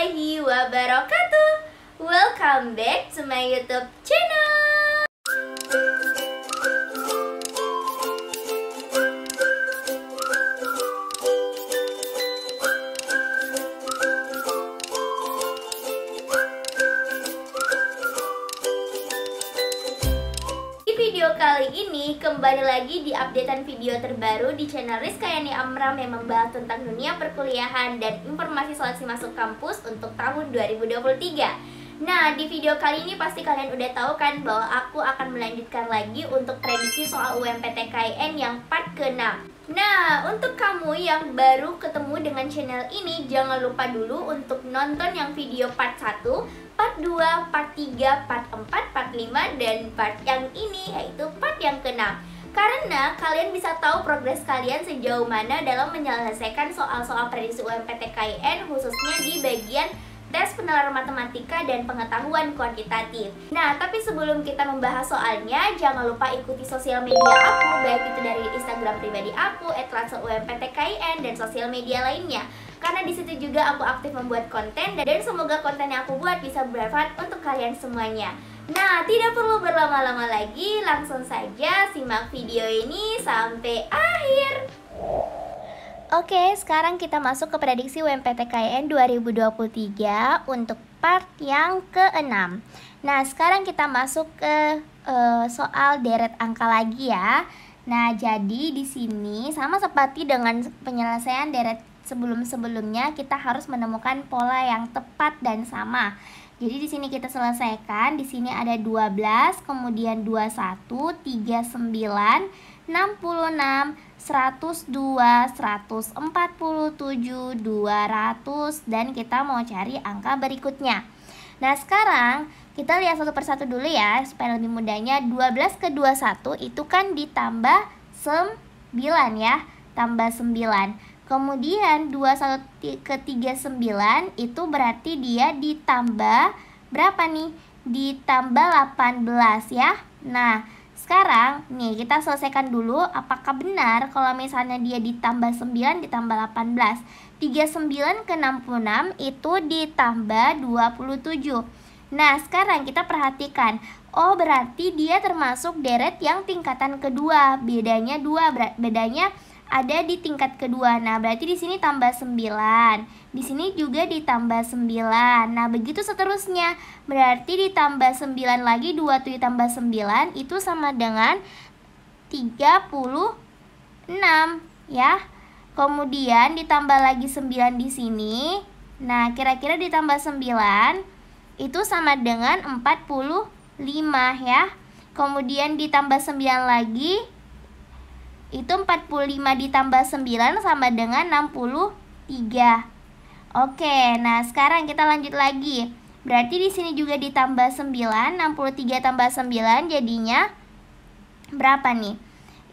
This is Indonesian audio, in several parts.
warahmatullahi wabarakatuh Welcome back to my youtube channel kali ini kembali lagi di updatean video terbaru di channel Rizka Yani Amram yang membahas tentang dunia perkuliahan dan informasi seleksi masuk kampus untuk tahun 2023. Nah, di video kali ini pasti kalian udah tahu kan bahwa aku akan melanjutkan lagi untuk prediksi soal UMPTKIN yang part ke-6. Nah, untuk kamu yang baru ketemu dengan channel ini, jangan lupa dulu untuk nonton yang video part 1, part 2, part 3, part 4, part 5, dan part yang ini, yaitu part yang ke-6. Karena kalian bisa tahu progres kalian sejauh mana dalam menyelesaikan soal-soal prediksi UMPTKIN khususnya di bagian tes penalaran matematika dan pengetahuan kuantitatif. Nah, tapi sebelum kita membahas soalnya, jangan lupa ikuti sosial media aku, baik itu dari Instagram pribadi aku, @lanseumptkin dan sosial media lainnya. Karena di situ juga aku aktif membuat konten dan semoga konten yang aku buat bisa bermanfaat untuk kalian semuanya. Nah, tidak perlu berlama-lama lagi, langsung saja simak video ini sampai akhir. Oke, sekarang kita masuk ke prediksi WMPTKN 2023 untuk part yang keenam. Nah, sekarang kita masuk ke uh, soal deret angka lagi ya. Nah, jadi di sini sama seperti dengan penyelesaian deret sebelum-sebelumnya, kita harus menemukan pola yang tepat dan sama. Jadi di sini kita selesaikan, di sini ada 12, kemudian 21, 39, 66, 102, 147, 200 dan kita mau cari angka berikutnya. Nah, sekarang kita lihat satu persatu dulu ya supaya lebih mudahnya 12 ke 21 itu kan ditambah 9 ya, tambah 9. Kemudian 21 ke 39 itu berarti dia ditambah berapa nih? Ditambah 18 ya. Nah, sekarang, nih kita selesaikan dulu apakah benar kalau misalnya dia ditambah 9 ditambah 18. 39 ke 66 itu ditambah 27. Nah, sekarang kita perhatikan. Oh, berarti dia termasuk deret yang tingkatan kedua. Bedanya dua, bedanya ada di tingkat kedua. Nah, berarti di sini tambah 9. Di sini juga ditambah 9. Nah, begitu seterusnya. Berarti ditambah 9 lagi 2 tuh ditambah 9 itu sama dengan 36 ya. Kemudian ditambah lagi 9 di sini. Nah, kira-kira ditambah 9 itu sama dengan 45 ya. Kemudian ditambah 9 lagi itu 45 ditambah 9 sama dengan 63. Oke, nah sekarang kita lanjut lagi. Berarti di sini juga ditambah 9, 63 tambah 9 jadinya berapa nih?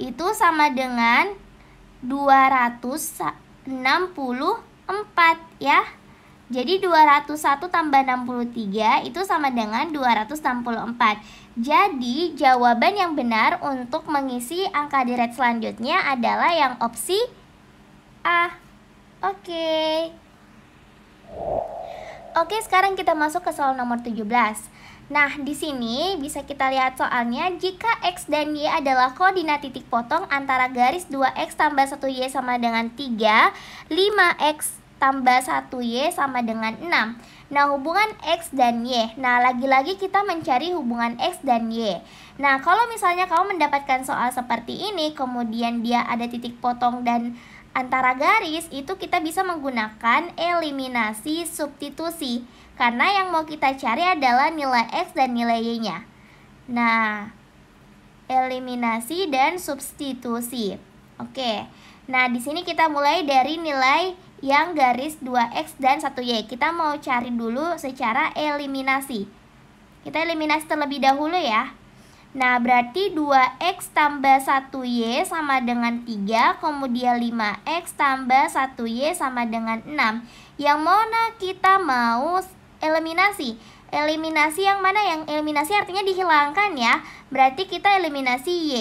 Itu sama dengan 264 ya. Jadi 201 tambah 63 itu sama dengan 264. Jadi jawaban yang benar untuk mengisi angka deret selanjutnya adalah yang opsi A. Oke. Okay. Oke, okay, sekarang kita masuk ke soal nomor 17. Nah, di sini bisa kita lihat soalnya jika X dan Y adalah koordinat titik potong antara garis 2X tambah 1Y sama dengan 3, 5X tambah 1Y sama dengan 6. Nah, hubungan X dan Y. Nah, lagi-lagi kita mencari hubungan X dan Y. Nah, kalau misalnya kamu mendapatkan soal seperti ini, kemudian dia ada titik potong dan antara garis, itu kita bisa menggunakan eliminasi substitusi. Karena yang mau kita cari adalah nilai X dan nilai Y-nya. Nah, eliminasi dan substitusi. Oke. Nah, di sini kita mulai dari nilai yang garis 2x dan 1y. Kita mau cari dulu secara eliminasi. Kita eliminasi terlebih dahulu ya. Nah, berarti 2x tambah 1y sama dengan 3, kemudian 5x tambah 1y sama dengan 6. Yang mana kita mau eliminasi? Eliminasi yang mana? Yang eliminasi artinya dihilangkan ya. Berarti kita eliminasi Y.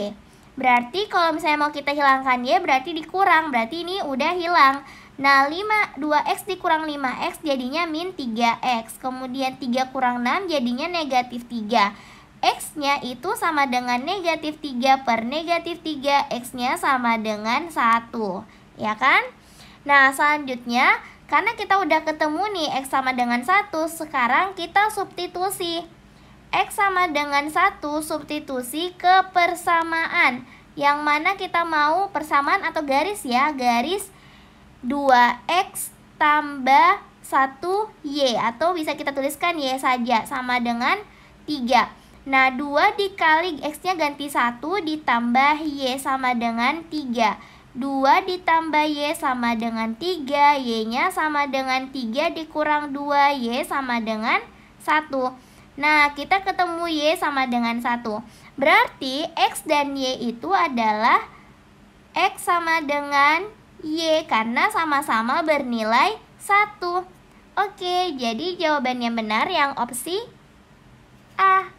Berarti kalau misalnya mau kita hilangkan Y berarti dikurang. Berarti ini udah hilang. Nah, 5, 2x dikurang 5x jadinya min 3x. Kemudian 3 kurang 6 jadinya negatif 3. X-nya itu sama dengan negatif 3 per negatif 3. X-nya sama dengan 1. Ya kan? Nah, selanjutnya, karena kita udah ketemu nih X sama dengan 1, sekarang kita substitusi. X sama dengan 1 substitusi ke persamaan. Yang mana kita mau persamaan atau garis ya, garis 2X tambah 1Y atau bisa kita tuliskan Y saja sama dengan 3. Nah, 2 dikali X-nya ganti 1 ditambah Y sama dengan 3. 2 ditambah Y sama dengan 3, Y-nya sama dengan 3 dikurang 2, Y sama dengan 1. Nah, kita ketemu Y sama dengan 1. Berarti X dan Y itu adalah X sama dengan Y karena sama-sama bernilai 1. Oke, jadi jawaban yang benar yang opsi A.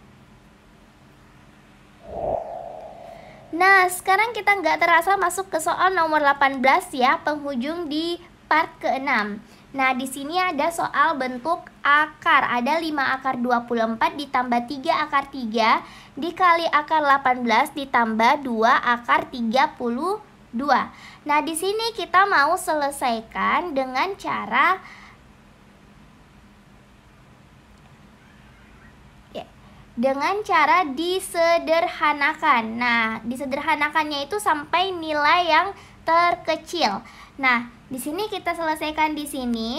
Nah, sekarang kita nggak terasa masuk ke soal nomor 18 ya, penghujung di part ke-6. Nah, di sini ada soal bentuk akar. Ada 5 akar 24 ditambah 3 akar 3 dikali akar 18 ditambah 2 akar 32. 2. Nah, di sini kita mau selesaikan dengan cara ya, dengan cara disederhanakan. Nah, disederhanakannya itu sampai nilai yang terkecil. Nah, di sini kita selesaikan di sini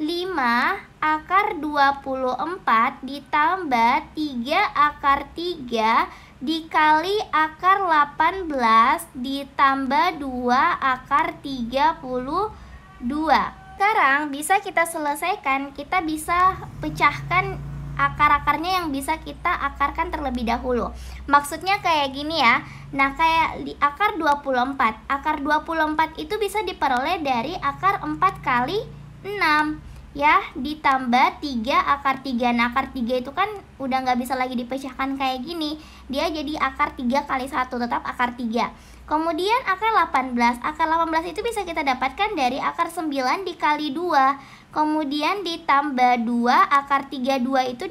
5 akar 24 ditambah 3 akar 3 dikali akar 18 ditambah 2 akar 32 sekarang bisa kita selesaikan, kita bisa pecahkan akar-akarnya yang bisa kita akarkan terlebih dahulu. Maksudnya kayak gini ya. Nah, kayak di akar 24. Akar 24 itu bisa diperoleh dari akar 4 kali 6 ya ditambah 3 akar 3 nah akar 3 itu kan udah nggak bisa lagi dipecahkan kayak gini dia jadi akar 3 kali 1 tetap akar 3 kemudian akar 18 akar 18 itu bisa kita dapatkan dari akar 9 dikali 2 kemudian ditambah 2 akar 3 2 itu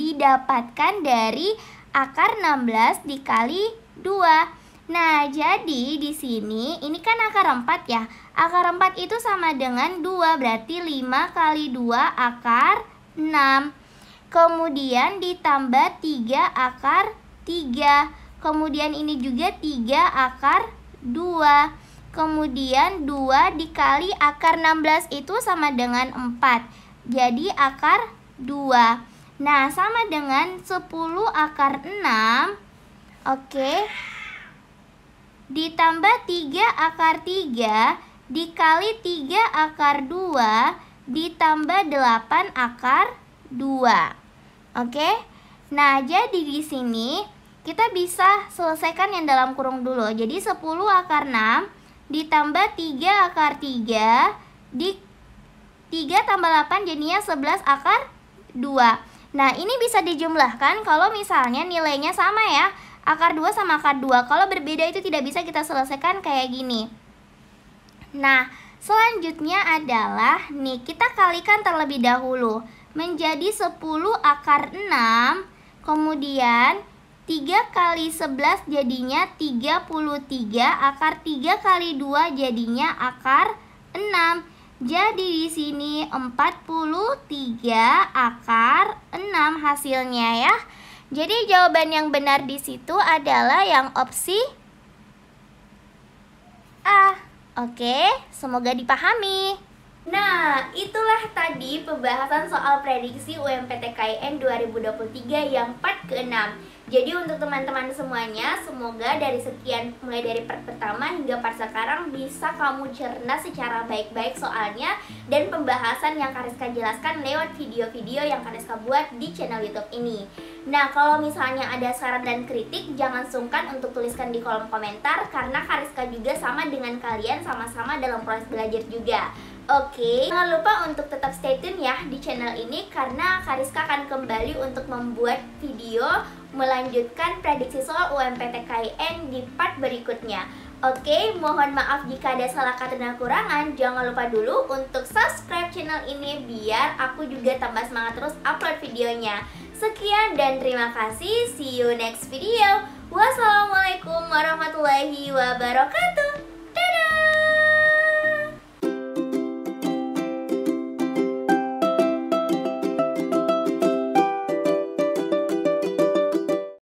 didapatkan dari akar 16 dikali 2 Nah, jadi di sini ini kan akar 4 ya. Akar 4 itu sama dengan 2, berarti 5 kali 2 akar 6. Kemudian ditambah 3 akar 3. Kemudian ini juga 3 akar 2. Kemudian 2 dikali akar 16 itu sama dengan 4. Jadi akar 2. Nah, sama dengan 10 akar 6. Oke. Okay ditambah 3 akar 3 dikali 3 akar 2 ditambah 8 akar 2. Oke? Nah, jadi di sini kita bisa selesaikan yang dalam kurung dulu. Jadi 10 akar 6 ditambah 3 akar 3 di 3 tambah 8 jadinya 11 akar 2. Nah, ini bisa dijumlahkan kalau misalnya nilainya sama ya akar 2 sama akar 2. Kalau berbeda itu tidak bisa kita selesaikan kayak gini. Nah, selanjutnya adalah nih kita kalikan terlebih dahulu menjadi 10 akar 6, kemudian 3 kali 11 jadinya 33, akar 3 kali 2 jadinya akar 6. Jadi di sini 43 akar 6 hasilnya ya. Jadi jawaban yang benar di situ adalah yang opsi A. Oke, semoga dipahami. Nah, itulah tadi pembahasan soal prediksi UMPTKIN 2023 yang part ke-6. Jadi untuk teman-teman semuanya, semoga dari sekian mulai dari part pertama hingga part sekarang bisa kamu cerna secara baik-baik soalnya dan pembahasan yang Kariska jelaskan lewat video-video yang Kariska buat di channel YouTube ini. Nah, kalau misalnya ada saran dan kritik, jangan sungkan untuk tuliskan di kolom komentar karena Kariska juga sama dengan kalian sama-sama dalam proses belajar juga. Oke, jangan lupa untuk tetap stay tune ya di channel ini karena Kariska akan kembali untuk membuat video melanjutkan prediksi soal UMPTKIN di part berikutnya. Oke, mohon maaf jika ada salah kata dan kurangan. Jangan lupa dulu untuk subscribe channel ini biar aku juga tambah semangat terus upload videonya. Sekian dan terima kasih. See you next video. Wassalamualaikum warahmatullahi wabarakatuh.